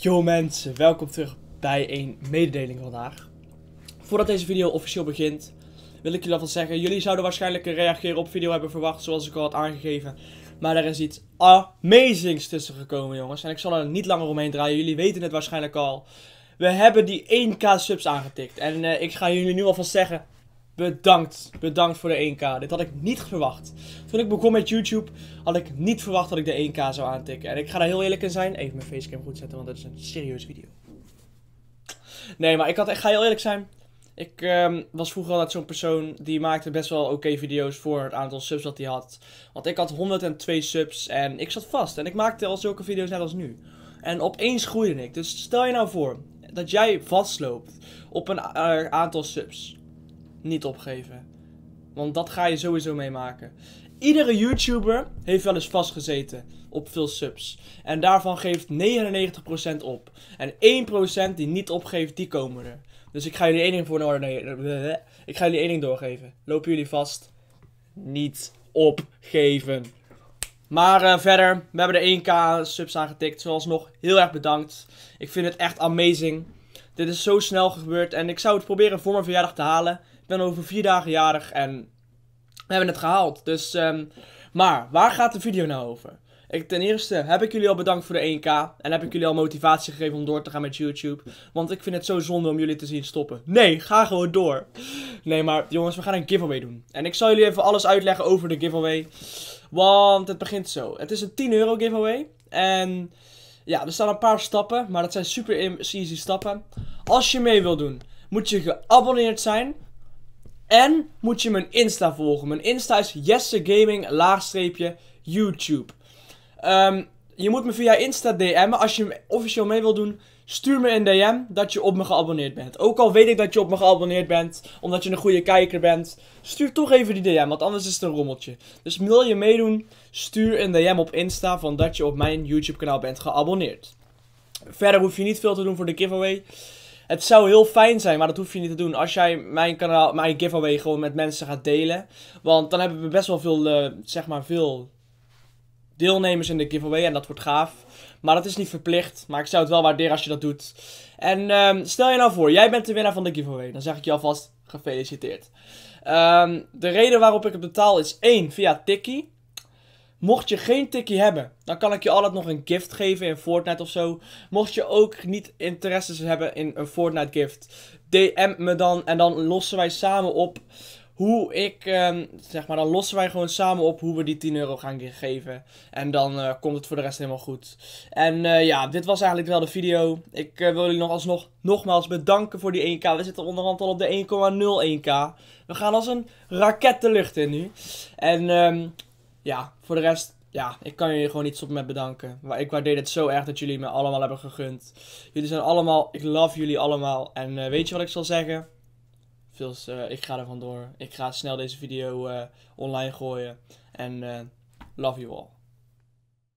Yo mensen, welkom terug bij een mededeling vandaag. Voordat deze video officieel begint, wil ik jullie alvast zeggen, jullie zouden waarschijnlijk een reageren op video hebben verwacht, zoals ik al had aangegeven. Maar er is iets amazings tussen gekomen jongens, en ik zal er niet langer omheen draaien, jullie weten het waarschijnlijk al. We hebben die 1k subs aangetikt, en eh, ik ga jullie nu alvast zeggen, Bedankt. Bedankt voor de 1K. Dit had ik niet verwacht. Toen ik begon met YouTube had ik niet verwacht dat ik de 1K zou aantikken. En ik ga daar heel eerlijk in zijn. Even mijn facecam goed zetten, want dat is een serieus video. Nee, maar ik, had, ik ga heel eerlijk zijn. Ik ehm, was vroeger altijd zo'n persoon die maakte best wel oké video's voor het aantal subs dat hij had. Want ik had 102 subs en ik zat vast. En ik maakte al zulke video's net als nu. En opeens groeide ik. Dus stel je nou voor dat jij vastloopt op een eh, aantal subs niet opgeven. Want dat ga je sowieso meemaken. Iedere YouTuber heeft wel eens vastgezeten op veel subs. En daarvan geeft 99% op. En 1% die niet opgeeft, die komen er. Dus ik ga jullie één ding voor orde. Oh, ik ga jullie één ding doorgeven. Lopen jullie vast? Niet opgeven. Maar eh, verder, we hebben de 1k subs aangetikt. Zoals nog, heel erg bedankt. Ik vind het echt amazing. Dit is zo snel gebeurd en ik zou het proberen voor mijn verjaardag te halen ben over vier dagen jarig en we hebben het gehaald. Dus, um, maar waar gaat de video nou over? Ik, ten eerste heb ik jullie al bedankt voor de 1K. En heb ik jullie al motivatie gegeven om door te gaan met YouTube. Want ik vind het zo zonde om jullie te zien stoppen. Nee, ga gewoon door. Nee, maar jongens, we gaan een giveaway doen. En ik zal jullie even alles uitleggen over de giveaway. Want het begint zo. Het is een 10 euro giveaway. En ja, er staan een paar stappen. Maar dat zijn super easy stappen. Als je mee wilt doen, moet je geabonneerd zijn. En moet je mijn Insta volgen. Mijn Insta is jessegaming laagstreepje YouTube. Ehm, je moet me via Insta DM'en. Als je me officieel mee wil doen, stuur me een DM dat je op me geabonneerd bent. Ook al weet ik dat je op me geabonneerd bent, omdat je een goede kijker bent. Stuur toch even die DM, want anders is het een rommeltje. Dus wil je meedoen, stuur een DM op Insta van dat je op mijn YouTube kanaal bent geabonneerd. Verder hoef je niet veel te doen voor de giveaway. Het zou heel fijn zijn, maar dat hoef je niet te doen. Als jij mijn kanaal, mijn giveaway gewoon met mensen gaat delen. Want dan hebben we best wel veel, eh, zeg maar, veel deelnemers in de giveaway. En dat wordt gaaf. Maar dat is niet verplicht. Maar ik zou het wel waarderen als je dat doet. En ehm, stel je nou voor, jij bent de winnaar van de giveaway. Dan zeg ik je alvast gefeliciteerd. Ehm, de reden waarop ik het betaal is 1. Via Tikkie. Mocht je geen tikkie hebben, dan kan ik je altijd nog een gift geven in Fortnite of zo. Mocht je ook niet interesse hebben in een Fortnite gift, DM me dan en dan lossen wij samen op hoe ik, ehm, zeg maar, dan lossen wij gewoon samen op hoe we die 10 euro gaan geven. En dan eh, komt het voor de rest helemaal goed. En eh, ja, dit was eigenlijk wel de video. Ik eh, wil jullie nog alsnog nogmaals bedanken voor die 1k. We zitten onderhand al op de 1,01k. We gaan als een raket de lucht in nu. En um, ja, voor de rest, ja, ik kan jullie gewoon niet stoppen met bedanken. Maar ik waardeer het zo erg dat jullie me allemaal hebben gegund. Jullie zijn allemaal, ik love jullie allemaal. En eh, weet je wat ik zal zeggen? Veel, eh, ik ga er vandoor. Ik ga snel deze video eh, online gooien. En love you all.